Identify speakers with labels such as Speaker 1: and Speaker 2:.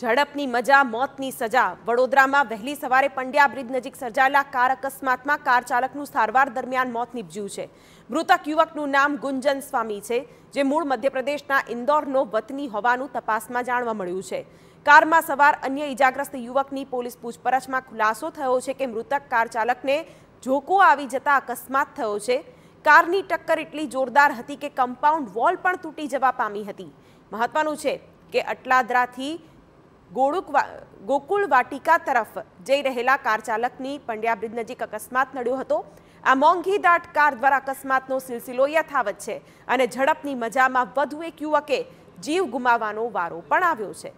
Speaker 1: ઝડપની મજા મોતની સજા વડોદરામાં વહેલી સવારે પંડ્યા બ્રિજ નજીક સર્જાયેલા કાર અકસ્માતમાં કાર ચાલકનું સારવાર દરમિયાન મોત નીપજ્યું છે મૃતક યુવકનું નામ ગુંજન સ્વામી છે જે મૂળ મધ્યપ્રદેશના ઇન્દોરનો વતની હોવાનું તપાસમાં જાણવા મળ્યું છે કારમાં સવાર અન્ય ઇજાગ્રસ્ત યુવકની પોલીસ પૂછપરછમાં ખુલાસો થયો છે કે મૃતક કાર ચાલકને ઝોકો આવી જતા અકસ્માત થયો છે કારની ટક્કર એટલી જોરદાર હતી કે કમ્પાઉન્ડ વોલ પણ તૂટી જવા પામી હતી મહત્વનું છે કે અટલાદરાથી ગોળુક ગોકુળ વાટિકા તરફ જઈ રહેલા કાર ચાલકની પંડ્યા બ્રિજ નજીક અકસ્માત નડ્યો હતો આ મોંઘી દાટ કાર દ્વારા અકસ્માતનો સિલસિલો યથાવત છે અને ઝડપની મજામાં વધુ એક યુવકે જીવ ગુમાવવાનો વારો પણ આવ્યો છે